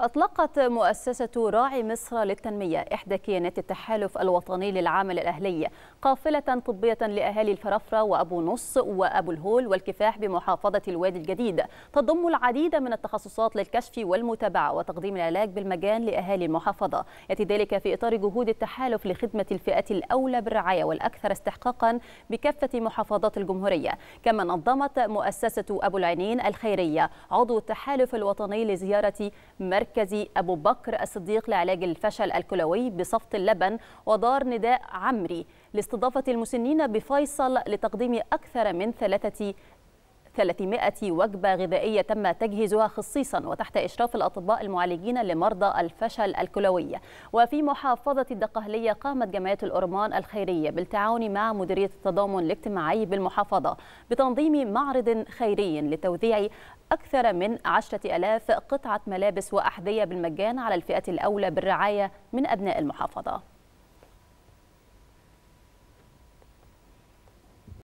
أطلقت مؤسسة راعي مصر للتنمية إحدى كيانات التحالف الوطني للعمل الأهلي قافلة طبية لأهالي الفرافرة وأبو نص وأبو الهول والكفاح بمحافظة الوادي الجديد تضم العديد من التخصصات للكشف والمتابعة وتقديم العلاج بالمجان لأهالي المحافظة يأتي ذلك في إطار جهود التحالف لخدمة الفئة الأولى بالرعاية والأكثر استحقاقا بكافة محافظات الجمهورية كما نظمت مؤسسة أبو العينين الخيرية عضو التحالف الوطني لزيارة مركز مركز أبو بكر الصديق لعلاج الفشل الكلوي بصفت اللبن ودار نداء عمري لاستضافة المسنين بفيصل لتقديم أكثر من ثلاثة 300 وجبة غذائية تم تجهيزها خصيصا وتحت إشراف الأطباء المعالجين لمرضى الفشل الكلوي وفي محافظة الدقهلية قامت جمعية الأرمان الخيرية بالتعاون مع مديرية التضامن الاجتماعي بالمحافظة بتنظيم معرض خيري لتوزيع أكثر من 10,000 قطعة ملابس وأحذية بالمجان على الفئة الأولى بالرعاية من أبناء المحافظة